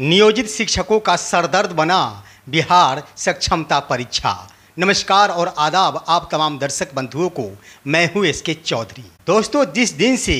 नियोजित शिक्षकों का सरदर्द बना बिहार सक्षमता परीक्षा नमस्कार और आदाब आप तमाम दर्शक बंधुओं को मैं हूं एस के चौधरी दोस्तों जिस दिन से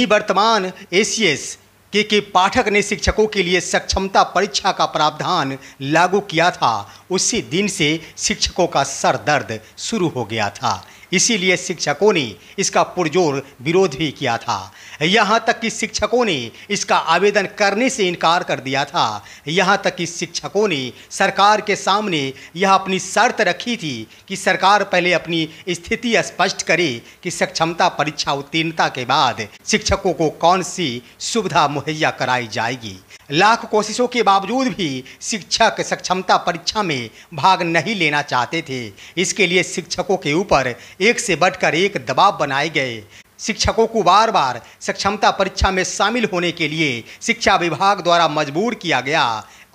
निवर्तमान ए एस के के पाठक ने शिक्षकों के लिए सक्षमता परीक्षा का प्रावधान लागू किया था उसी दिन से शिक्षकों का सर दर्द शुरू हो गया था इसीलिए शिक्षकों ने इसका पुरजोर विरोध भी किया था यहाँ तक कि शिक्षकों ने इसका आवेदन करने से इनकार कर दिया था यहाँ तक कि शिक्षकों ने सरकार के सामने यह अपनी शर्त रखी थी कि सरकार पहले अपनी स्थिति स्पष्ट करे कि सक्षमता परीक्षा उत्तीर्णता के बाद शिक्षकों को कौन सी सुविधा मुहैया कराई जाएगी लाख कोशिशों के बावजूद भी शिक्षक सक्षमता परीक्षा में भाग नहीं लेना चाहते थे इसके लिए शिक्षकों के ऊपर एक से बढ़कर एक दबाव बनाए गए शिक्षकों को बार बार सक्षमता परीक्षा में शामिल होने के लिए शिक्षा विभाग द्वारा मजबूर किया गया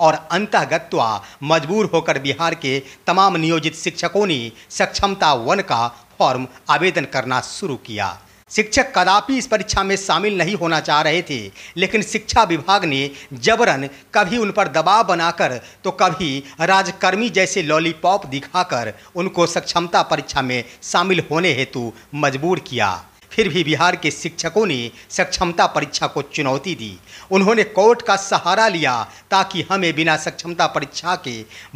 और अंतगत्वा मजबूर होकर बिहार के तमाम नियोजित शिक्षकों ने सक्षमता वन का फॉर्म आवेदन करना शुरू किया शिक्षक कदापि इस परीक्षा में शामिल नहीं होना चाह रहे थे लेकिन शिक्षा विभाग ने जबरन कभी उन पर दबाव बनाकर तो कभी राजकर्मी जैसे लॉलीपॉप दिखाकर उनको सक्षमता परीक्षा में शामिल होने हेतु मजबूर किया फिर भी बिहार के शिक्षकों ने सक्षमता परीक्षा को चुनौती दी उन्होंने कोर्ट का सहारा लिया ताकि हमें बिना सक्षमता परीक्षा के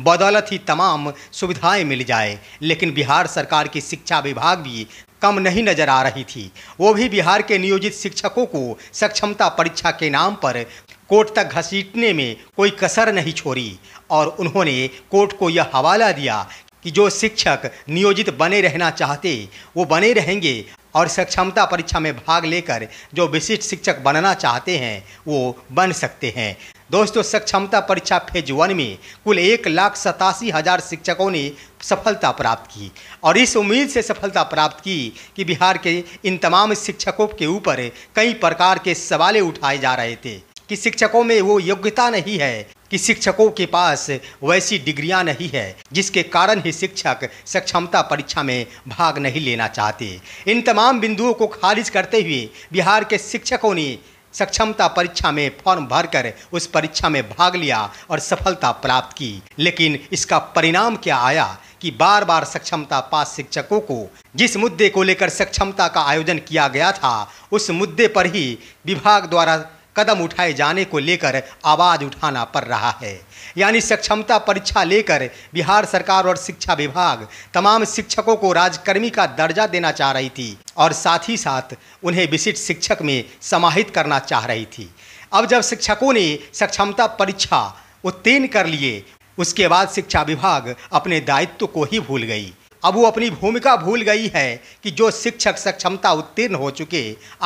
बदौलत ही तमाम सुविधाएं मिल जाए लेकिन बिहार सरकार की शिक्षा विभाग भी कम नहीं नजर आ रही थी वो भी बिहार के नियोजित शिक्षकों को सक्षमता परीक्षा के नाम पर कोर्ट तक घसीटने में कोई कसर नहीं छोड़ी और उन्होंने कोर्ट को यह हवाला दिया कि जो शिक्षक नियोजित बने रहना चाहते वो बने रहेंगे और सक्षमता परीक्षा में भाग लेकर जो विशिष्ट शिक्षक बनना चाहते हैं वो बन सकते हैं दोस्तों सक्षमता परीक्षा फेज वन में कुल एक लाख सतासी हज़ार शिक्षकों ने सफलता प्राप्त की और इस उम्मीद से सफलता प्राप्त की कि बिहार के इन तमाम शिक्षकों के ऊपर कई प्रकार के सवाले उठाए जा रहे थे कि शिक्षकों में वो योग्यता नहीं है कि शिक्षकों के पास वैसी डिग्रियां नहीं है जिसके कारण ही शिक्षक सक्षमता परीक्षा में भाग नहीं लेना चाहते इन तमाम बिंदुओं को खारिज करते हुए बिहार के शिक्षकों ने सक्षमता परीक्षा में फॉर्म भरकर उस परीक्षा में भाग लिया और सफलता प्राप्त की लेकिन इसका परिणाम क्या आया कि बार बार सक्षमता पास शिक्षकों को जिस मुद्दे को लेकर सक्षमता का आयोजन किया गया था उस मुद्दे पर ही विभाग द्वारा कदम उठाए जाने को लेकर आवाज़ उठाना पड़ रहा है यानी सक्षमता परीक्षा लेकर बिहार सरकार और शिक्षा विभाग तमाम शिक्षकों को राजकर्मी का दर्जा देना चाह रही थी और साथ ही साथ उन्हें विशिष्ट शिक्षक में समाहित करना चाह रही थी अब जब शिक्षकों ने सक्षमता परीक्षा उत्तीर्ण कर लिए उसके बाद शिक्षा विभाग अपने दायित्व को ही भूल गई अब वो अपनी भूमिका भूल गई है कि जो शिक्षक सक्षमता उत्तीर्ण हो चुके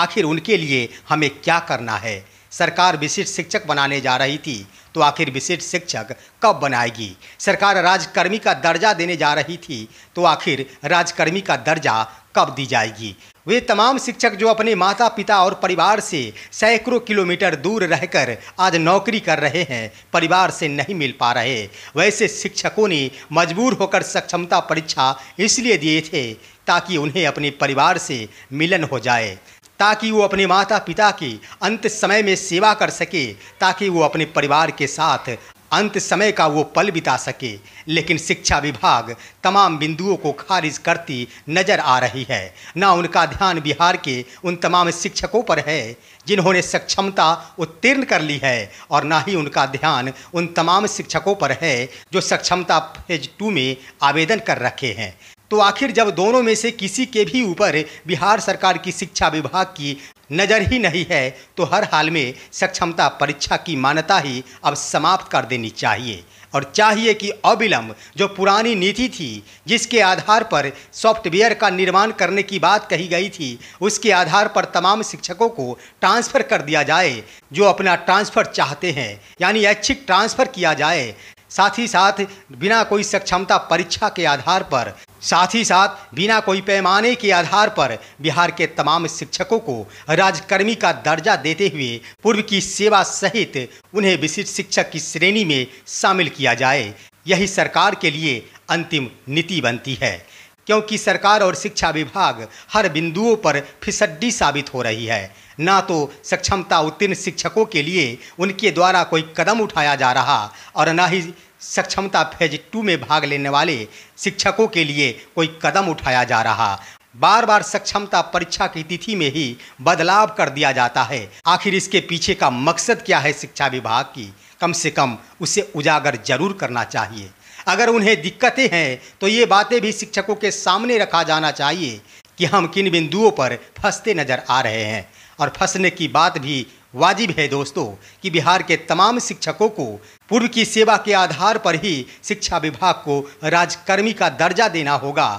आखिर उनके लिए हमें क्या करना है सरकार विशिष्ट शिक्षक बनाने जा रही थी तो आखिर विशिष्ट शिक्षक कब बनाएगी सरकार राजकर्मी का दर्जा देने जा रही थी तो आखिर राजकर्मी का दर्जा कब दी जाएगी वे तमाम शिक्षक जो अपने माता पिता और परिवार से सैकड़ों किलोमीटर दूर रहकर आज नौकरी कर रहे हैं परिवार से नहीं मिल पा रहे वैसे शिक्षकों ने मजबूर होकर सक्षमता परीक्षा इसलिए दिए थे ताकि उन्हें अपने परिवार से मिलन हो जाए ताकि वो अपने माता पिता की अंत समय में सेवा कर सके ताकि वो अपने परिवार के साथ अंत समय का वो पल बिता सके लेकिन शिक्षा विभाग तमाम बिंदुओं को खारिज करती नज़र आ रही है ना उनका ध्यान बिहार के उन तमाम शिक्षकों पर है जिन्होंने सक्षमता उत्तीर्ण कर ली है और ना ही उनका ध्यान उन तमाम शिक्षकों पर है जो सक्षमता फेज टू में आवेदन कर रखे हैं तो आखिर जब दोनों में से किसी के भी ऊपर बिहार सरकार की शिक्षा विभाग की नज़र ही नहीं है तो हर हाल में सक्षमता परीक्षा की मान्यता ही अब समाप्त कर देनी चाहिए और चाहिए कि अविलंब जो पुरानी नीति थी जिसके आधार पर सॉफ्टवेयर का निर्माण करने की बात कही गई थी उसके आधार पर तमाम शिक्षकों को ट्रांसफ़र कर दिया जाए जो अपना ट्रांसफ़र चाहते हैं यानी ऐच्छिक ट्रांसफ़र किया जाए साथ ही साथ बिना कोई सक्षमता परीक्षा के आधार पर साथ ही साथ बिना कोई पैमाने के आधार पर बिहार के तमाम शिक्षकों को राजकर्मी का दर्जा देते हुए पूर्व की सेवा सहित उन्हें विशिष्ट शिक्षक की श्रेणी में शामिल किया जाए यही सरकार के लिए अंतिम नीति बनती है क्योंकि सरकार और शिक्षा विभाग हर बिंदुओं पर फिसड्डी साबित हो रही है ना तो सक्षमता उत्तीर्ण शिक्षकों के लिए उनके द्वारा कोई कदम उठाया जा रहा और ना ही सक्षमता फेज टू में भाग लेने वाले शिक्षकों के लिए कोई कदम उठाया जा रहा बार बार सक्षमता परीक्षा की तिथि में ही बदलाव कर दिया जाता है आखिर इसके पीछे का मकसद क्या है शिक्षा विभाग की कम से कम उसे उजागर जरूर करना चाहिए अगर उन्हें दिक्कतें हैं तो ये बातें भी शिक्षकों के सामने रखा जाना चाहिए कि हम किन बिंदुओं पर फंसते नज़र आ रहे हैं और फंसने की बात भी वाजिब है दोस्तों कि बिहार के तमाम शिक्षकों को पूर्व की सेवा के आधार पर ही शिक्षा विभाग को राजकर्मी का दर्जा देना होगा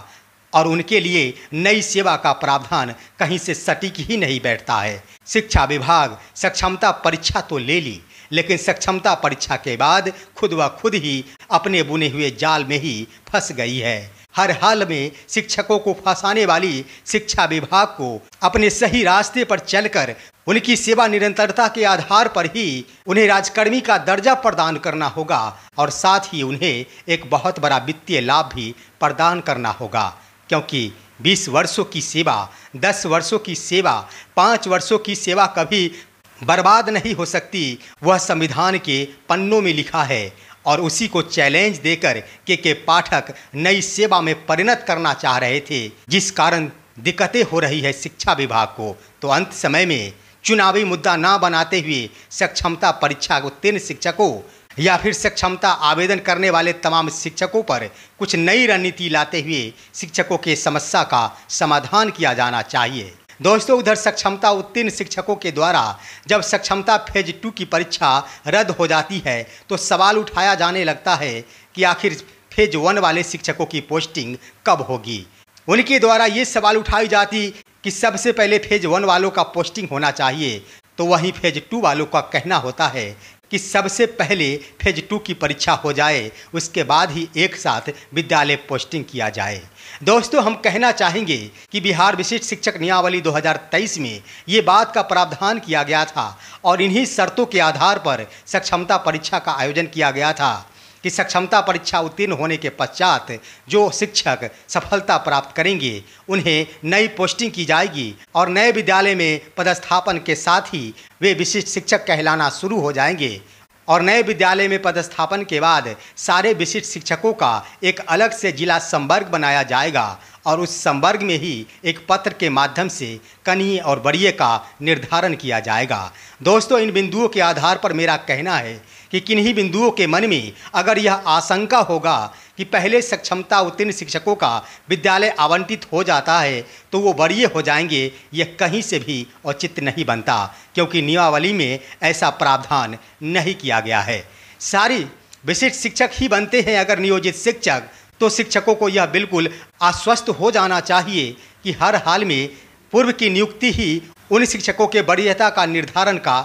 और उनके लिए नई सेवा का प्रावधान कहीं से सटीक ही नहीं बैठता है शिक्षा विभाग सक्षमता परीक्षा तो ले ली लेकिन सक्षमता परीक्षा के बाद खुद व खुद ही अपने बुने हुए जाल में ही फंस गई है हर हाल में शिक्षकों को फंसाने वाली शिक्षा विभाग को अपने सही रास्ते पर चलकर उनकी सेवा निरंतरता के आधार पर ही उन्हें राजकर्मी का दर्जा प्रदान करना होगा और साथ ही उन्हें एक बहुत बड़ा वित्तीय लाभ भी प्रदान करना होगा क्योंकि 20 वर्षों की सेवा 10 वर्षों की सेवा 5 वर्षों की सेवा कभी बर्बाद नहीं हो सकती वह संविधान के पन्नों में लिखा है और उसी को चैलेंज देकर के के पाठक नई सेवा में परिणत करना चाह रहे थे जिस कारण दिक्कतें हो रही है शिक्षा विभाग को तो अंत समय में चुनावी मुद्दा ना बनाते हुए सक्षमता परीक्षा उत्तीर्ण शिक्षकों या फिर सक्षमता आवेदन करने वाले तमाम शिक्षकों पर कुछ नई रणनीति लाते हुए शिक्षकों के समस्या का समाधान किया जाना चाहिए दोस्तों उधर सक्षमता उत्तीर्ण शिक्षकों के द्वारा जब सक्षमता फेज टू की परीक्षा रद्द हो जाती है तो सवाल उठाया जाने लगता है कि आखिर फेज वन वाले शिक्षकों की पोस्टिंग कब होगी उनके द्वारा ये सवाल उठाई जाती कि सबसे पहले फेज वन वालों का पोस्टिंग होना चाहिए तो वहीं फेज टू वालों का कहना होता है कि सबसे पहले फेज टू की परीक्षा हो जाए उसके बाद ही एक साथ विद्यालय पोस्टिंग किया जाए दोस्तों हम कहना चाहेंगे कि बिहार विशिष्ट शिक्षक नियावली 2023 में ये बात का प्रावधान किया गया था और इन्हीं शर्तों के आधार पर सक्षमता परीक्षा का आयोजन किया गया था कि सक्षमता परीक्षा उत्तीर्ण होने के पश्चात जो शिक्षक सफलता प्राप्त करेंगे उन्हें नई पोस्टिंग की जाएगी और नए विद्यालय में पदस्थापन के साथ ही वे विशिष्ट शिक्षक कहलाना शुरू हो जाएंगे और नए विद्यालय में पदस्थापन के बाद सारे विशिष्ट शिक्षकों का एक अलग से जिला संवर्ग बनाया जाएगा और उस संवर्ग में ही एक पत्र के माध्यम से कनी और बड़िए का निर्धारण किया जाएगा दोस्तों इन बिंदुओं के आधार पर मेरा कहना है कि किन्हीं बिंदुओं के मन में अगर यह आशंका होगा कि पहले सक्षमता उत्तीर्ण शिक्षकों का विद्यालय आवंटित हो जाता है तो वो वरीय हो जाएंगे यह कहीं से भी औचित्य नहीं बनता क्योंकि नियमावली में ऐसा प्रावधान नहीं किया गया है सारी विशिष्ट शिक्षक ही बनते हैं अगर नियोजित शिक्षक तो शिक्षकों को यह बिल्कुल आश्वस्त हो जाना चाहिए कि हर हाल में पूर्व की नियुक्ति ही उन शिक्षकों के वरीयता का निर्धारण का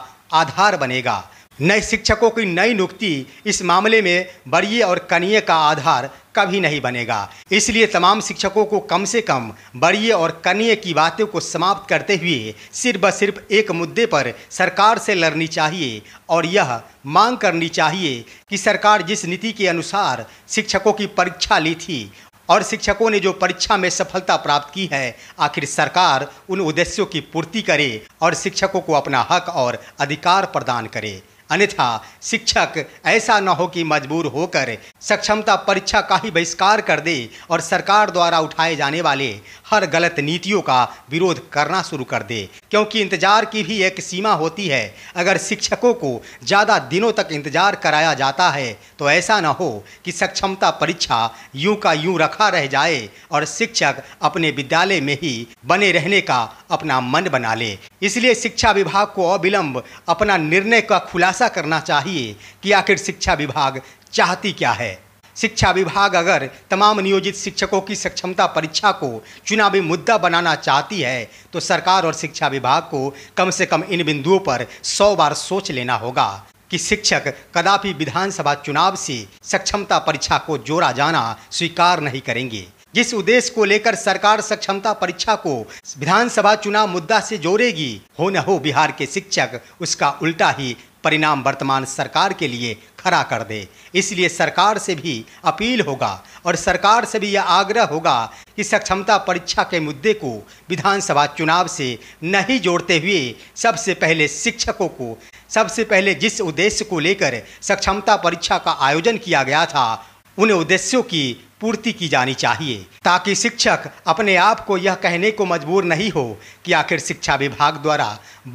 आधार बनेगा नए शिक्षकों की नई नियुक्ति इस मामले में बड़िए और कनिए का आधार कभी नहीं बनेगा इसलिए तमाम शिक्षकों को कम से कम बड़िए और कनिए की बातों को समाप्त करते हुए सिर्फ ब सिर्फ एक मुद्दे पर सरकार से लड़नी चाहिए और यह मांग करनी चाहिए कि सरकार जिस नीति के अनुसार शिक्षकों की परीक्षा ली थी और शिक्षकों ने जो परीक्षा में सफलता प्राप्त की है आखिर सरकार उन उद्देश्यों की पूर्ति करे और शिक्षकों को अपना हक और अधिकार प्रदान करे अन्यथा शिक्षक ऐसा न हो कि मजबूर होकर सक्षमता परीक्षा का ही बहिष्कार कर दे और सरकार द्वारा उठाए जाने वाले हर गलत नीतियों का विरोध करना शुरू कर दे क्योंकि इंतज़ार की भी एक सीमा होती है अगर शिक्षकों को ज़्यादा दिनों तक इंतज़ार कराया जाता है तो ऐसा ना हो कि सक्षमता परीक्षा यूं का यूं रखा रह जाए और शिक्षक अपने विद्यालय में ही बने रहने का अपना मन बना ले इसलिए शिक्षा विभाग को अविलंब अपना निर्णय का खुलासा करना चाहिए कि आखिर शिक्षा विभाग चाहती क्या है शिक्षा विभाग अगर तमाम नियोजित शिक्षकों की सक्षमता परीक्षा को चुनावी मुद्दा बनाना चाहती है तो सरकार और शिक्षा विभाग को कम से कम इन बिंदुओं पर सौ बार सोच लेना होगा कि शिक्षक कदापि विधानसभा चुनाव से सक्षमता परीक्षा को जोड़ा जाना स्वीकार नहीं करेंगे जिस उद्देश्य को लेकर सरकार सक्षमता परीक्षा को विधानसभा चुनाव मुद्दा से जोड़ेगी हो न हो बिहार के शिक्षक उसका उल्टा ही परिणाम वर्तमान सरकार के लिए खड़ा कर दे इसलिए सरकार से भी अपील होगा और सरकार से भी यह आग्रह होगा कि सक्षमता परीक्षा के मुद्दे को विधानसभा चुनाव से नहीं जोड़ते हुए सबसे पहले शिक्षकों को सबसे पहले जिस उद्देश्य को लेकर सक्षमता परीक्षा का आयोजन किया गया था उन उद्देश्यों की पूर्ति की जानी चाहिए ताकि शिक्षक अपने आप को यह कहने को मजबूर नहीं हो कि आखिर शिक्षा विभाग द्वारा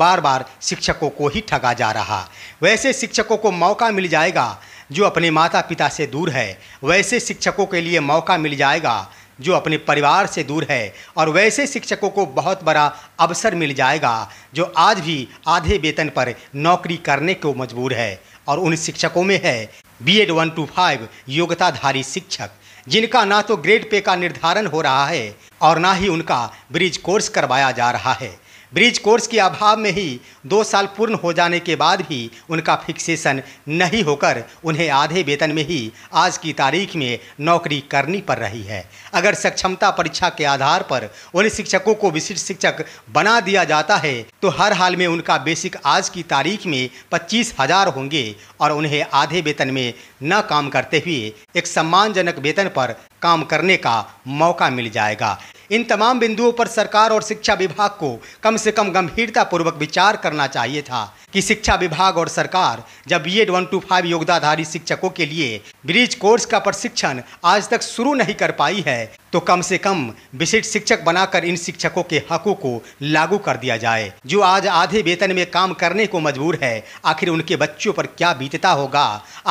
बार बार शिक्षकों को ही ठगा जा रहा वैसे शिक्षकों को मौका मिल जाएगा जो अपने माता पिता से दूर है वैसे शिक्षकों के लिए मौका मिल जाएगा जो अपने परिवार से दूर है और वैसे शिक्षकों को बहुत बड़ा अवसर मिल जाएगा जो आज भी आधे वेतन पर नौकरी करने को मजबूर है और उन शिक्षकों में है B Ed one two five योग्यताधारी शिक्षक जिनका ना तो ग्रेड पे का निर्धारण हो रहा है और ना ही उनका ब्रिज कोर्स करवाया जा रहा है ब्रिज कोर्स के अभाव में ही दो साल पूर्ण हो जाने के बाद भी उनका फिक्सेशन नहीं होकर उन्हें आधे वेतन में ही आज की तारीख में नौकरी करनी पड़ रही है अगर सक्षमता परीक्षा के आधार पर उन शिक्षकों को विशिष्ट शिक्षक बना दिया जाता है तो हर हाल में उनका बेसिक आज की तारीख में पच्चीस हजार होंगे और उन्हें आधे वेतन में न काम करते हुए एक सम्मानजनक वेतन पर काम करने का मौका मिल जाएगा इन तमाम बिंदुओं पर सरकार और शिक्षा विभाग को कम से कम गंभीरता पूर्वक विचार करना चाहिए था कि शिक्षा विभाग और सरकार जब B Ed one two five योगदाधारी शिक्षकों के लिए ब्रिज कोर्स का प्रशिक्षण आज तक शुरू नहीं कर पाई है तो कम से कम विशिष्ट शिक्षक बनाकर इन शिक्षकों के हकों को लागू कर दिया जाए जो आज आधे वेतन में काम करने को मजबूर है आखिर उनके बच्चों पर क्या बीतता होगा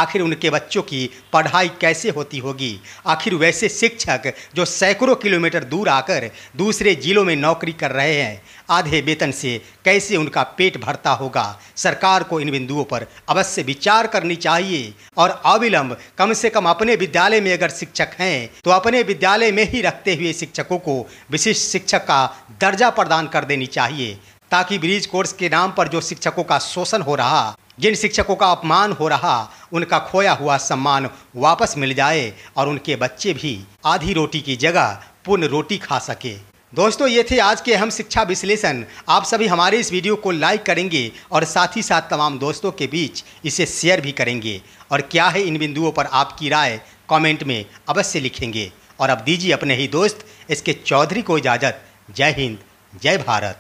आखिर उनके बच्चों की पढ़ाई कैसे होती होगी आखिर वैसे शिक्षक जो सैकड़ों किलोमीटर दूर आकर दूसरे जिलों में नौकरी कर रहे हैं आधे वेतन से कैसे उनका पेट भरता होगा सरकार को इन बिंदुओं पर अवश्य विचार करनी चाहिए और अविलंब कम से कम अपने विद्यालय में अगर शिक्षक हैं तो अपने विद्यालय में ही रखते हुए शिक्षकों को विशिष्ट शिक्षक का दर्जा प्रदान कर देनी चाहिए ताकि ब्रिज कोर्स के नाम पर जो शिक्षकों का शोषण हो रहा जिन शिक्षकों का अपमान हो रहा उनका खोया हुआ सम्मान वापस मिल जाए और उनके बच्चे भी आधी रोटी की जगह पूर्ण रोटी खा सके दोस्तों ये थे आज के अहम शिक्षा विश्लेषण आप सभी हमारे इस वीडियो को लाइक करेंगे और साथ ही साथ तमाम दोस्तों के बीच इसे शेयर भी करेंगे और क्या है इन बिंदुओं पर आपकी राय कमेंट में अवश्य लिखेंगे और अब दीजिए अपने ही दोस्त इसके चौधरी को इजाज़त जय हिंद जय भारत